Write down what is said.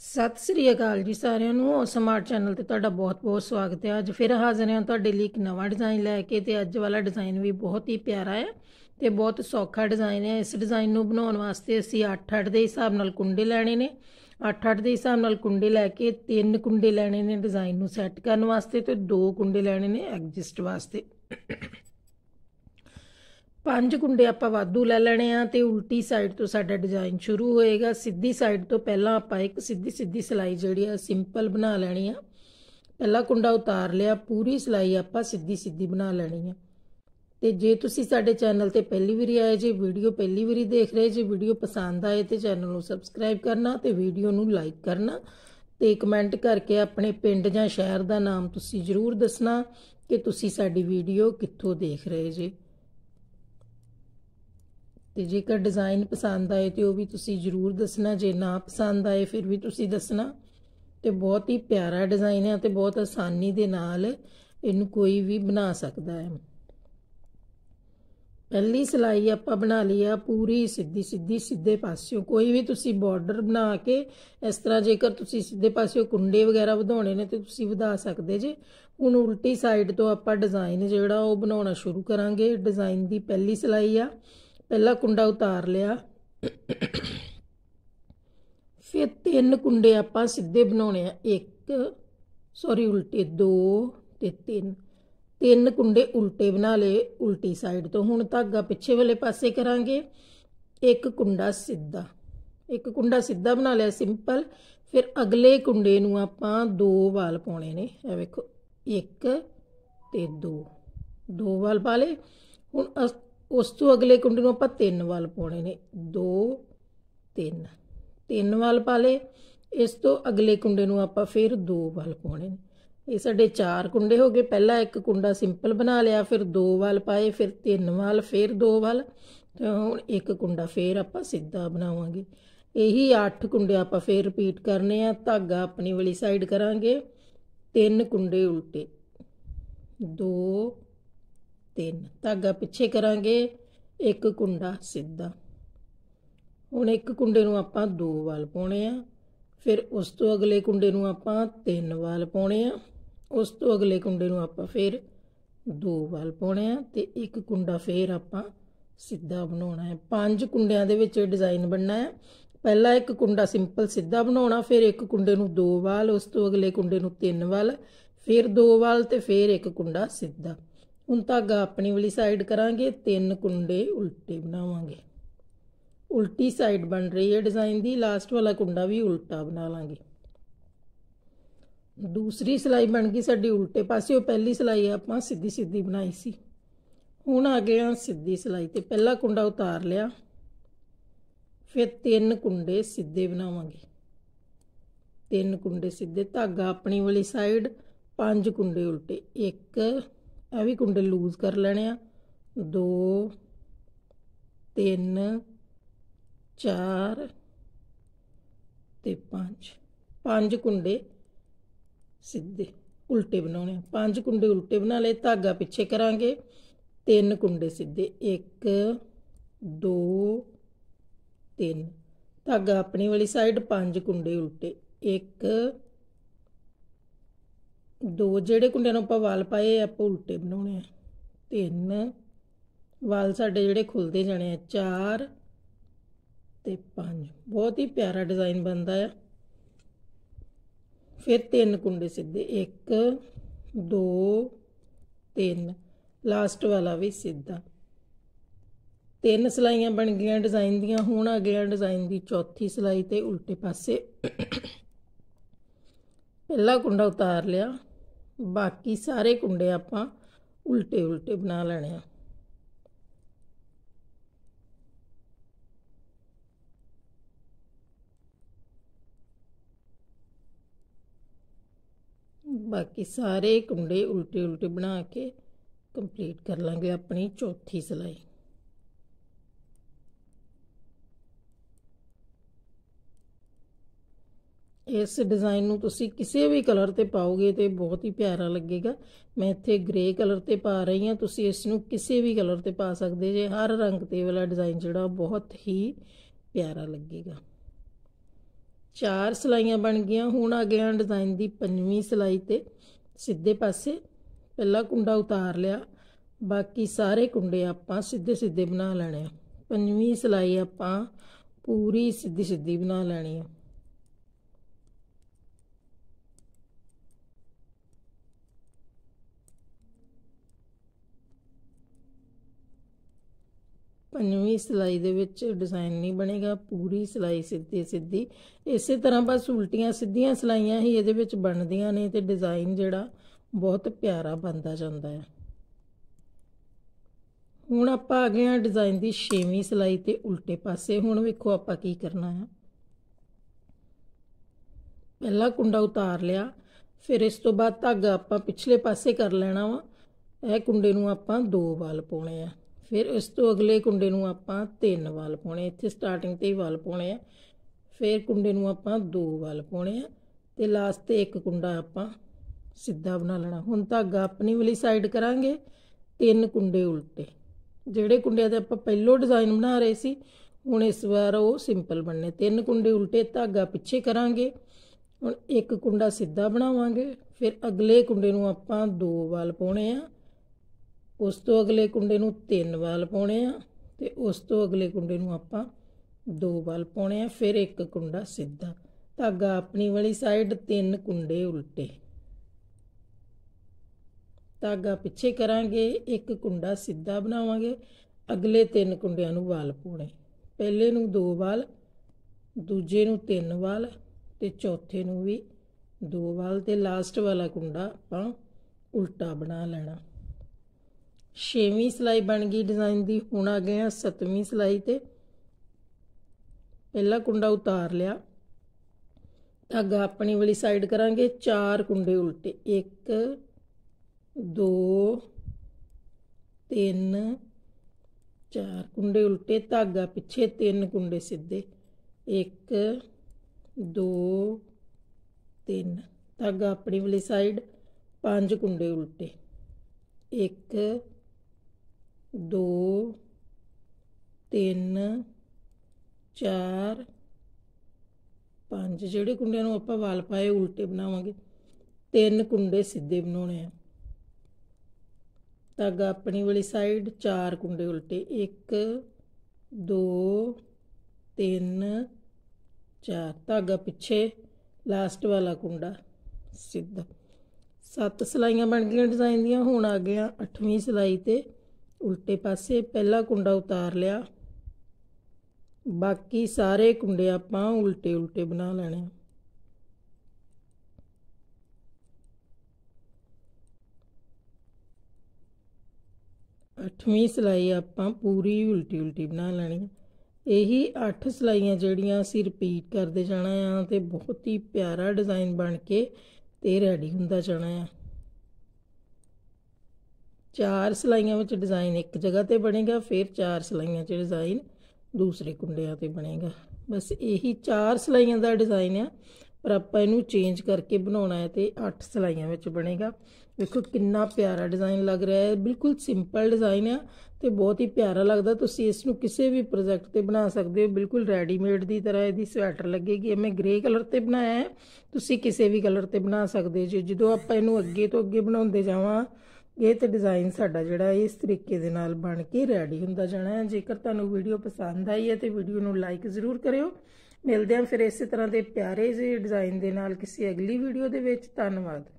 ਸਤਿ ਸ੍ਰੀ ਅਕਾਲ ਜੀ ਸਾਰਿਆਂ ਨੂੰ ਸਮਾਰਟ ਚੈਨਲ ਤੇ ਤੁਹਾਡਾ ਬਹੁਤ-ਬਹੁਤ ਸਵਾਗਤ ਹੈ ਅੱਜ ਫਿਰ ਹਾਜ਼ਰ ਹਾਂ ਤੁਹਾਡੇ ਲਈ ਇੱਕ ਨਵਾਂ ਡਿਜ਼ਾਈਨ ਲੈ ਕੇ ਤੇ ਅੱਜ ਵਾਲਾ ਡਿਜ਼ਾਈਨ ਵੀ ਬਹੁਤ ਹੀ ਪਿਆਰਾ ਹੈ ਤੇ ਬਹੁਤ ਸੌਖਾ ਡਿਜ਼ਾਈਨ ਹੈ ਇਸ ਡਿਜ਼ਾਈਨ ਨੂੰ ਬਣਾਉਣ ਵਾਸਤੇ ਅਸੀਂ 8-8 ਦੇ ਹਿਸਾਬ ਨਾਲ ਕੁੰਡੇ ਲੈਣੇ ਨੇ 8-8 ਦੇ ਹਿਸਾਬ ਨਾਲ ਕੁੰਡੇ ਲੈ ਕੇ ਤਿੰਨ ਕੁੰਡੇ ਲੈਣੇ ਨੇ ਡਿਜ਼ਾਈਨ ਨੂੰ ਸੈੱਟ ਕਰਨ ਵਾਸਤੇ ਤੇ ਦੋ ਕੁੰਡੇ ਲੈਣੇ ਨੇ ਐਗਜਿਸਟ ਵਾਸਤੇ ਪੰਜ ਕੁੰਡੇ ਆਪਾਂ ਵਾਧੂ ਲੈ ਲੈਣੇ ਆ ਤੇ ਉਲਟੀ ਸਾਈਡ ਤੋਂ ਸਾਡਾ ਡਿਜ਼ਾਈਨ ਸ਼ੁਰੂ ਹੋਏਗਾ ਸਿੱਧੀ ਸਾਈਡ ਤੋਂ ਪਹਿਲਾਂ ਆਪਾਂ ਇੱਕ ਸਿੱਧੀ ਸਿੱਧੀ ਸਲਾਈ ਜਿਹੜੀ ਆ ਸਿੰਪਲ ਬਣਾ ਲੈਣੀ ਆ ਪਹਿਲਾ ਕੁੰਡਾ ਉਤਾਰ ਲਿਆ ਪੂਰੀ ਸਲਾਈ ਆਪਾਂ ਸਿੱਧੀ ਸਿੱਧੀ ਬਣਾ ਲੈਣੀ ਆ ਤੇ ਜੇ ਤੁਸੀਂ ਸਾਡੇ ਚੈਨਲ ਤੇ ਪਹਿਲੀ ਵਾਰੀ ਆਏ ਜੇ ਵੀਡੀਓ ਪਹਿਲੀ ਵਾਰੀ ਦੇਖ ਰਹੇ ਜੇ ਵੀਡੀਓ ਪਸੰਦ ਆਏ ਤੇ ਚੈਨਲ ਨੂੰ ਸਬਸਕ੍ਰਾਈਬ ਕਰਨਾ ਤੇ ਵੀਡੀਓ ਨੂੰ ਲਾਈਕ ਕਰਨਾ ਤੇ ਕਮੈਂਟ ਕਰਕੇ ਆਪਣੇ ਪਿੰਡ ਜਾਂ ਸ਼ਹਿਰ ਦਾ ਨਾਮ ਤੁਸੀਂ ਜ਼ਰੂਰ ਦੱਸਣਾ ਕਿ ਤੁਸੀਂ ਸਾਡੀ ਵੀਡੀਓ ਕਿੱਥੋਂ ਦੇਖ ਰਹੇ ਜੇ ਤੇ ਜੇਕਰ ਡਿਜ਼ਾਈਨ ਪਸੰਦ ਆਏ ਤੇ ਉਹ ਵੀ ਤੁਸੀਂ ਜ਼ਰੂਰ ਦੱਸਣਾ ਜੇ ਨਾ ਪਸੰਦ ਆਏ ਫਿਰ ਵੀ ਤੁਸੀਂ ਦੱਸਣਾ ਤੇ ਬਹੁਤ ਹੀ ਪਿਆਰਾ ਡਿਜ਼ਾਈਨ ਹੈ ਤੇ ਬਹੁਤ ਆਸਾਨੀ ਦੇ ਨਾਲ ਇਹਨੂੰ ਕੋਈ ਵੀ ਬਣਾ ਸਕਦਾ ਹੈ ਪਹਿਲੀ ਸਲਾਈ ਆਪਾਂ ਬਣਾ ਲਈ ਆ ਪੂਰੀ ਸਿੱਧੀ ਸਿੱਧੀ ਸਿੱਧੇ ਪਾਸਿਓਂ ਕੋਈ ਵੀ ਤੁਸੀਂ ਬਾਰਡਰ ਬਣਾ ਕੇ ਇਸ ਤਰ੍ਹਾਂ ਜੇਕਰ ਤੁਸੀਂ ਸਿੱਧੇ ਪਾਸਿਓਂ ਕੁੰਡੇ ਵਗੈਰਾ ਵਧਾਉਣੇ ਨੇ ਤੇ ਤੁਸੀਂ ਵਧਾ ਸਕਦੇ ਜੇ ਹੁਣ ਉਲਟੀ ਸਾਈਡ ਤੋਂ ਆਪਾਂ ਡਿਜ਼ਾਈਨ ਜਿਹੜਾ ਉਹ ਬਣਾਉਣਾ ਸ਼ੁਰੂ ਕਰਾਂਗੇ ਡਿਜ਼ਾਈਨ ਦੀ ਪਹਿਲੀ ਸਲਾਈ ਆ ਪਹਿਲਾ ਕੁੰਡਾ ਉਤਾਰ ਲਿਆ ਫਿਰ ਤਿੰਨ ਕੁੰਡੇ ਆਪਾਂ ਸਿੱਧੇ ਬਣਾਉਣੇ ਆ ਇੱਕ ਸੌਰੀ ਉਲਟੇ 2 ਤੇ 3 ਤਿੰਨ ਕੁੰਡੇ ਉਲਟੇ ਬਣਾ ਲਏ ਉਲਟੀ ਸਾਈਡ ਤੋਂ ਹੁਣ ਧਾਗਾ ਪਿੱਛੇ ਵਾਲੇ ਪਾਸੇ ਕਰਾਂਗੇ ਇੱਕ ਕੁੰਡਾ ਸਿੱਧਾ ਇੱਕ ਕੁੰਡਾ ਸਿੱਧਾ ਬਣਾ ਲਿਆ ਸਿੰਪਲ ਫਿਰ ਅਗਲੇ ਕੁੰਡੇ ਨੂੰ ਆਪਾਂ ਦੋ ਵਾਲ ਪਾਉਣੇ ਨੇ ਇਹ ਵੇਖੋ ਇੱਕ ਤੇ ਦੋ ਦੋ ਵਾਲ ਪਾ ਲਏ ਹੁਣ ਉਸ ਤੋਂ ਅਗਲੇ ਕੁੰਡੇ ਨੂੰ ਆਪਾਂ ਤਿੰਨ ਵਾਲ ਪਾਉਣੇ ਨੇ 2 3 ਤਿੰਨ ਵਾਲ ਪਾ ਲੇ ਇਸ ਤੋਂ ਅਗਲੇ ਕੁੰਡੇ ਨੂੰ ਆਪਾਂ ਫਿਰ ਦੋ ਵਾਲ ਪਾਉਣੇ ਨੇ ਇਹ ਸਾਡੇ ਚਾਰ ਕੁੰਡੇ ਹੋ ਗਏ ਪਹਿਲਾ ਇੱਕ ਕੁੰਡਾ ਸਿੰਪਲ ਬਣਾ ਲਿਆ ਫਿਰ ਦੋ ਵਾਲ ਪਾਏ ਫਿਰ ਤਿੰਨ ਵਾਲ ਫਿਰ ਦੋ ਵਾਲ ਤੇ ਹੁਣ ਇੱਕ ਕੁੰਡਾ ਫਿਰ ਆਪਾਂ ਸਿੱਧਾ ਬਣਾਵਾਂਗੇ ਇਹੀ 8 ਕੁੰਡੇ ਆਪਾਂ ਫੇਰ ਰਿਪੀਟ ਕਰਨੇ ਆ ਧਾਗਾ ਆਪਣੀ ਵਾਲੀ ਸਾਈਡ ਕਰਾਂਗੇ ਤਿੰਨ ਕੁੰਡੇ ਉਲਟੇ 2 ਤਿੰਨ ਧਾਗਾ ਪਿੱਛੇ ਕਰਾਂਗੇ ਇੱਕ ਕੁੰਡਾ ਸਿੱਧਾ ਹੁਣ ਇੱਕ ਕੁੰਡੇ ਨੂੰ ਆਪਾਂ ਦੋ ਵਾਲ ਪਾਉਣੇ ਆ ਫਿਰ ਉਸ ਤੋਂ ਅਗਲੇ ਕੁੰਡੇ ਨੂੰ ਆਪਾਂ ਤਿੰਨ ਵਾਲ ਪਾਉਣੇ ਆ ਉਸ ਤੋਂ ਅਗਲੇ ਕੁੰਡੇ ਨੂੰ ਆਪਾਂ ਫਿਰ ਦੋ ਵਾਲ ਪਾਉਣੇ ਆ ਤੇ ਇੱਕ ਕੁੰਡਾ ਫੇਰ ਆਪਾਂ ਸਿੱਧਾ ਬਣਾਉਣਾ ਹੈ ਪੰਜ ਕੁੰਡਿਆਂ ਦੇ ਵਿੱਚ ਡਿਜ਼ਾਈਨ ਬਣਨਾ ਹੈ ਪਹਿਲਾ ਇੱਕ ਕੁੰਡਾ ਸਿੰਪਲ ਸਿੱਧਾ ਬਣਾਉਣਾ ਫਿਰ ਇੱਕ ਕੁੰਡੇ ਨੂੰ ਦੋ ਵਾਲ ਉਸ ਤੋਂ ਅਗਲੇ ਕੁੰਡੇ ਨੂੰ ਤਿੰਨ ਵਾਲ ਫਿਰ ਦੋ ਵਾਲ ਤੇ ਫਿਰ ਇੱਕ ਕੁੰਡਾ ਸਿੱਧਾ ਹੁਣ ਧਾਗਾ ਆਪਣੀ ਵਾਲੀ ਸਾਈਡ ਕਰਾਂਗੇ ਤਿੰਨ ਕੁੰਡੇ ਉਲਟੇ ਬਣਾਵਾਂਗੇ ਉਲਟੀ ਸਾਈਡ ਬਣ ਰਹੀ ਹੈ ਡਿਜ਼ਾਈਨ ਦੀ ਲਾਸਟ ਵਾਲਾ ਕੁੰਡਾ ਵੀ ਉਲਟਾ ਬਣਾ ਲਾਂਗੇ ਦੂਸਰੀ ਸਲਾਈ ਬਣ ਗਈ ਸਾਡੀ ਉਲਟੇ ਪਾਸੇ ਉਹ ਪਹਿਲੀ ਸਲਾਈ ਆਪਾਂ ਸਿੱਧੀ ਸਿੱਧੀ ਬਣਾਈ ਸੀ ਹੁਣ ਆ ਗਏ ਆ ਸਿੱਧੀ ਸਲਾਈ ਤੇ ਪਹਿਲਾ ਕੁੰਡਾ ਉਤਾਰ ਲਿਆ ਫਿਰ ਤਿੰਨ ਕੁੰਡੇ ਸਿੱਧੇ ਬਣਾਵਾਂਗੇ ਤਿੰਨ ਕੁੰਡੇ ਸਿੱਧੇ ਧਾਗਾ ਆਪਣੀ ਵਾਲੀ ਸਾਈਡ ਪੰਜ ਕੁੰਡੇ ਉਲਟੇ 1 ਇਹ ਵੀ ਕੁੰਡਲ ਲੂਜ਼ ਕਰ ਲੈਣੇ ਆ 2 3 4 ਤੇ 5 ਪੰਜ ਕੁੰਡੇ ਸਿੱਧੇ ਉਲਟੇ ਬਣਾਉਣੇ ਆ ਪੰਜ ਕੁੰਡੇ ਉਲਟੇ ਬਣਾ ਲਏ ਧਾਗਾ ਪਿੱਛੇ ਕਰਾਂਗੇ ਤਿੰਨ ਕੁੰਡੇ ਸਿੱਧੇ 1 2 3 ਧਾਗਾ ਆਪਣੀ ਵਾਲੀ ਸਾਈਡ ਪੰਜ ਕੁੰਡੇ ਉਲਟੇ 1 ਦੋ ਜਿਹੜੇ ਕੁੰਡਿਆਂ ਨੂੰ ਆਪਾਂ ਵਾਲ ਪਾਏ ਆ ਆਪਾਂ ਉਲਟੇ ਬਣਾਉਣੇ ਆ ਤਿੰਨ ਵਾਲ ਸਾਡੇ ਜਿਹੜੇ ਖੁੱਲਦੇ ਜਾਣੇ ਆ ਚਾਰ ਤੇ ਪੰਜ ਬਹੁਤ ਹੀ ਪਿਆਰਾ ਡਿਜ਼ਾਈਨ ਬਣਦਾ ਆ ਫਿਰ ਤਿੰਨ ਕੁੰਡੇ ਸਿੱਧੇ 1 2 3 ਲਾਸਟ ਵਾਲਾ ਵੀ ਸਿੱਧਾ ਤਿੰਨ ਸਲਾਈਆਂ ਬਣ ਗਈਆਂ ਡਿਜ਼ਾਈਨ ਦੀਆਂ ਹੁਣ ਆ ਗਿਆ ਡਿਜ਼ਾਈਨ ਦੀ ਚੌਥੀ ਸਲਾਈ ਤੇ ਉਲਟੇ ਪਾਸੇ ਪਹਿਲਾ ਕੁੰਡਾ ਉਤਾਰ ਲਿਆ बाकी सारे कुंडे आप उल्टे उल्टे बना लेने बाकी सारे कुंडे उल्टे उल्टे बना के कंप्लीट कर लेंगे अपनी चौथी सिलाई ਇਸ ਡਿਜ਼ਾਈਨ ਨੂੰ ਤੁਸੀਂ ਕਿਸੇ ਵੀ ਕਲਰ ਤੇ ਪਾਓਗੇ ਤੇ ਬਹੁਤ ਹੀ ਪਿਆਰਾ ਲੱਗੇਗਾ ਮੈਂ ਇੱਥੇ ਗ੍ਰੇ ਕਲਰ ਤੇ ਪਾ ਰਹੀ ਹਾਂ ਤੁਸੀਂ ਇਸ ਨੂੰ ਕਿਸੇ ਵੀ ਕਲਰ ਤੇ ਪਾ ਸਕਦੇ ਜੇ ਹਰ ਰੰਗ ਤੇ ਵਾਲਾ ਡਿਜ਼ਾਈਨ ਜਿਹੜਾ ਬਹੁਤ ਹੀ ਪਿਆਰਾ ਲੱਗੇਗਾ ਚਾਰ ਸਲਾਈਆਂ ਬਣ ਗਈਆਂ ਹੁਣ ਆ ਗਿਆ ਡਿਜ਼ਾਈਨ ਦੀ ਪੰਜਵੀਂ ਸਲਾਈ ਤੇ ਸਿੱਧੇ ਪਾਸੇ ਪਹਿਲਾ ਕੁੰਡਾ ਉਤਾਰ ਲਿਆ ਬਾਕੀ ਸਾਰੇ ਕੁੰਡੇ ਆਪਾਂ ਸਿੱਧੇ ਸਿੱਧੇ ਬਣਾ ਲੈਣੇ ਆ ਪੰਜਵੀਂ ਸਲਾਈ ਆਪਾਂ ਪੂਰੀ ਸਿੱਧੀ ਸਿੱਧੀ ਬਣਾ ਲੈਣੀ ਆ ਪੰਜਵੀਂ ਸਲਾਈ ਦੇ ਵਿੱਚ ਡਿਜ਼ਾਈਨ ਨਹੀਂ ਬਣੇਗਾ ਪੂਰੀ ਸਲਾਈ ਸਿੱਧੀ ਸਿੱਧੀ ਇਸੇ ਤਰ੍ਹਾਂ ਬਸ ਉਲਟੀਆਂ ਸਿੱਧੀਆਂ ਸਲਾਈਆਂ ਹੀ ਇਹਦੇ ਵਿੱਚ ਬਣਦੀਆਂ ਨੇ ਤੇ ਡਿਜ਼ਾਈਨ ਜਿਹੜਾ ਬਹੁਤ ਪਿਆਰਾ ਬਣਦਾ ਜਾਂਦਾ ਹੈ ਹੁਣ ਆਪਾਂ ਆ ਗਏ ਆ ਡਿਜ਼ਾਈਨ ਦੀ 6ਵੀਂ ਸਲਾਈ ਤੇ ਉਲਟੇ ਪਾਸੇ ਹੁਣ ਵੇਖੋ ਆਪਾਂ ਕੀ ਕਰਨਾ ਹੈ ਪਹਿਲਾ ਕੁੰਡਾ ਉਤਾਰ ਲਿਆ ਫਿਰ ਇਸ ਤੋਂ ਬਾਅਦ ਧਾਗਾ ਆਪਾਂ ਪਿਛਲੇ ਪਾਸੇ ਕਰ ਲੈਣਾ ਵਾ ਇਹ ਕੁੰਡੇ ਨੂੰ ਆਪਾਂ ਦੋ ਵਾਲ ਪਾਉਣੇ ਆ ਫਿਰ ਇਸ ਤੋਂ ਅਗਲੇ ਕੁੰਡੇ ਨੂੰ ਆਪਾਂ ਤਿੰਨ ਵਾਲ ਪਾਉਣੇ ਇੱਥੇ ਸਟਾਰਟਿੰਗ ਤੇ ਹੀ ਵਾਲ ਪਾਉਣੇ ਆ ਫਿਰ ਕੁੰਡੇ ਨੂੰ ਆਪਾਂ ਦੋ ਵਾਲ ਪਾਉਣੇ ਆ ਤੇ ਲਾਸਟ ਤੇ ਇੱਕ ਕੁੰਡਾ ਆਪਾਂ ਸਿੱਧਾ ਬਣਾ ਲੈਣਾ ਹੁਣ ਧਾਗਾ ਆਪਣੀ ਵਾਲੀ ਸਾਈਡ ਕਰਾਂਗੇ ਤਿੰਨ ਕੁੰਡੇ ਉਲਟੇ ਜਿਹੜੇ ਕੁੰਡਿਆਂ ਦੇ ਆਪਾਂ ਪਹਿਲੋ ਡਿਜ਼ਾਈਨ ਬਣਾ ਰਹੇ ਸੀ ਹੁਣ ਇਸ ਵਾਰ ਉਹ ਸਿੰਪਲ ਬਣਨੇ ਤਿੰਨ ਕੁੰਡੇ ਉਲਟੇ ਧਾਗਾ ਪਿੱਛੇ ਕਰਾਂਗੇ ਹੁਣ ਇੱਕ ਕੁੰਡਾ ਸਿੱਧਾ ਬਣਾਵਾਂਗੇ ਫਿਰ ਅਗਲੇ ਕੁੰਡੇ ਨੂੰ ਆਪਾਂ ਦੋ ਵਾਲ ਪਾਉਣੇ ਆ ਉਸ ਤੋਂ ਅਗਲੇ ਕੁੰਡੇ ਨੂੰ ਤਿੰਨ ਵਾਲ ਪਾਉਣੇ ਆ ਤੇ ਉਸ ਤੋਂ ਅਗਲੇ ਕੁੰਡੇ ਨੂੰ ਆਪਾਂ ਦੋ ਵਾਲ ਪਾਉਣੇ ਆ ਫਿਰ ਇੱਕ ਕੁੰਡਾ ਸਿੱਧਾ ਧਾਗਾ ਆਪਣੀ ਵਾਲੀ ਸਾਈਡ ਤਿੰਨ ਕੁੰਡੇ ਉਲਟੇ ਧਾਗਾ ਪਿੱਛੇ ਕਰਾਂਗੇ ਇੱਕ ਕੁੰਡਾ ਸਿੱਧਾ ਬਣਾਵਾਂਗੇ ਅਗਲੇ ਤਿੰਨ ਕੁੰਡਿਆਂ ਨੂੰ ਵਾਲ ਪਾਉਣੇ ਪਹਿਲੇ ਨੂੰ ਦੋ ਵਾਲ ਦੂਜੇ ਨੂੰ ਤਿੰਨ ਵਾਲ ਤੇ ਚੌਥੇ ਨੂੰ ਵੀ ਦੋ ਵਾਲ ਤੇ ਲਾਸਟ ਵਾਲਾ ਕੁੰਡਾ ਆਪਾਂ ਉਲਟਾ ਬਣਾ ਲੈਣਾ ਛੇਵੀਂ ਸਲਾਈ ਬਣ ਗਈ ਡਿਜ਼ਾਈਨ ਦੀ ਹੁਣ ਆ ਗਏ ਆ ਸੱਤਵੀਂ ਸਲਾਈ ਤੇ ਪਹਿਲਾ ਕੁੰਡਾ ਉਤਾਰ ਲਿਆ ਧਾਗਾ ਆਪਣੀ ਵਾਲੀ ਸਾਈਡ ਕਰਾਂਗੇ ਚਾਰ ਕੁੰਡੇ ਉਲਟੇ 1 2 3 ਚਾਰ ਕੁੰਡੇ ਉਲਟੇ ਧਾਗਾ ਪਿੱਛੇ ਤਿੰਨ ਕੁੰਡੇ ਸਿੱਧੇ 1 2 3 ਧਾਗਾ ਆਪਣੀ ਵਾਲੀ ਸਾਈਡ ਪੰਜ ਕੁੰਡੇ ਉਲਟੇ 1 ਦੋ ਤਿੰਨ ਚਾਰ ਪੰਜ ਜਿਹੜੇ ਕੁੰਡਿਆਂ ਨੂੰ ਆਪਾਂ ਵਾਲ ਪਾਏ ਉਲਟੇ ਬਣਾਵਾਂਗੇ ਤਿੰਨ ਕੁੰਡੇ ਸਿੱਧੇ ਬਣਾਉਣੇ ਆ ਧਾਗਾ ਆਪਣੀ ਵਾਲੀ ਸਾਈਡ ਚਾਰ ਕੁੰਡੇ ਉਲਟੇ 1 2 3 4 ਧਾਗਾ ਪਿੱਛੇ ਲਾਸਟ ਵਾਲਾ ਕੁੰਡਾ ਸਿੱਧਾ ਸੱਤ ਸਲਾਈਆਂ ਬਣ ਗਈਆਂ ਡਿਜ਼ਾਈਨ ਦੀਆਂ ਹੁਣ ਆ ਗਿਆ 8ਵੀਂ ਸਲਾਈ ਤੇ ਉਲਟੇ ਪਾਸੇ ਪਹਿਲਾ ਕੁੰਡਾ ਉਤਾਰ ਲਿਆ ਬਾਕੀ ਸਾਰੇ ਕੁੰਡੇ ਆਪਾਂ ਉਲਟੇ ਉਲਟੇ ਬਣਾ ਲੈਣੇ ਅੱਠਵੀਂ ਸਲਾਈ ਆਪਾਂ ਪੂਰੀ ਉਲਟੀ ਉਲਟੀ ਬਣਾ ਲੈਣੀ ਹੈ ਇਹੀ 8 ਸਲਾਈਆਂ ਜਿਹੜੀਆਂ ਅਸੀਂ ਰਿਪੀਟ ਕਰਦੇ ਜਾਣਾ ਆ ਤੇ ਬਹੁਤ ਹੀ ਪਿਆਰਾ ਡਿਜ਼ਾਈਨ ਬਣ ਕੇ ਤੇ ਰੈਡੀ ਹੁੰਦਾ ਜਾਣਾ ਆ ਚਾਰ ਸਲਾਈਆਂ ਵਿੱਚ ਡਿਜ਼ਾਈਨ ਇੱਕ ਜਗ੍ਹਾ ਤੇ ਬਣੇਗਾ ਫਿਰ ਚਾਰ ਸਲਾਈਆਂ 'ਚ ਡਿਜ਼ਾਈਨ ਦੂਸਰੇ ਕੁੰਡਿਆਂ ਤੇ ਬਣੇਗਾ ਬਸ ਇਹੀ ਚਾਰ ਸਲਾਈਆਂ ਦਾ ਡਿਜ਼ਾਈਨ ਆ ਪਰ ਆਪਾਂ ਇਹਨੂੰ ਚੇਂਜ ਕਰਕੇ ਬਣਾਉਣਾ ਹੈ ਤੇ 8 ਸਲਾਈਆਂ ਵਿੱਚ ਬਣੇਗਾ ਦੇਖੋ ਕਿੰਨਾ ਪਿਆਰਾ ਡਿਜ਼ਾਈਨ ਲੱਗ ਰਿਹਾ ਹੈ ਬਿਲਕੁਲ ਸਿੰਪਲ ਡਿਜ਼ਾਈਨ ਹੈ ਤੇ ਬਹੁਤ ਹੀ ਪਿਆਰਾ ਲੱਗਦਾ ਤੁਸੀਂ ਇਸ ਨੂੰ ਕਿਸੇ ਵੀ ਪ੍ਰੋਜੈਕਟ ਤੇ ਬਣਾ ਸਕਦੇ ਹੋ ਬਿਲਕੁਲ ਰੈਡੀਮੇਡ ਦੀ ਤਰ੍ਹਾਂ ਇਹਦੀ ਸਵੈਟਰ ਲੱਗੇਗੀ ਮੈਂ ਗ੍ਰੇ ਕਲਰ ਤੇ ਬਣਾਇਆ ਹੈ ਤੁਸੀਂ ਕਿਸੇ ਵੀ ਕਲਰ ਤੇ ਬਣਾ ਸਕਦੇ ਹੋ ਜਦੋਂ ਆਪਾਂ ਇਹਨੂੰ ਅੱਗੇ ਤੋਂ ਅੱਗੇ ਬਣਾਉਂਦੇ ਜਾਵਾਂ ਇਹ ਤੇ ਡਿਜ਼ਾਈਨ ਸਾਡਾ ਜਿਹੜਾ ਇਸ ਤਰੀਕੇ ਦੇ ਨਾਲ ਬਣ ਕੇ ਰੈਡੀ ਹੁੰਦਾ ਜਾਣਾ ਹੈ ਜੇਕਰ ਤੁਹਾਨੂੰ ਵੀਡੀਓ ਪਸੰਦ ਆਈ ਹੈ ਤੇ ਵੀਡੀਓ ਨੂੰ ਲਾਈਕ ਜ਼ਰੂਰ ਕਰਿਓ ਮਿਲਦੇ ਹਾਂ ਫਿਰ ਇਸੇ ਤਰ੍ਹਾਂ ਦੇ ਪਿਆਰੇ ਜਿਹੇ ਡਿਜ਼ਾਈਨ ਦੇ ਨਾਲ ਕਿਸੇ ਅਗਲੀ ਵੀਡੀਓ ਦੇ ਵਿੱਚ ਧੰਨਵਾਦ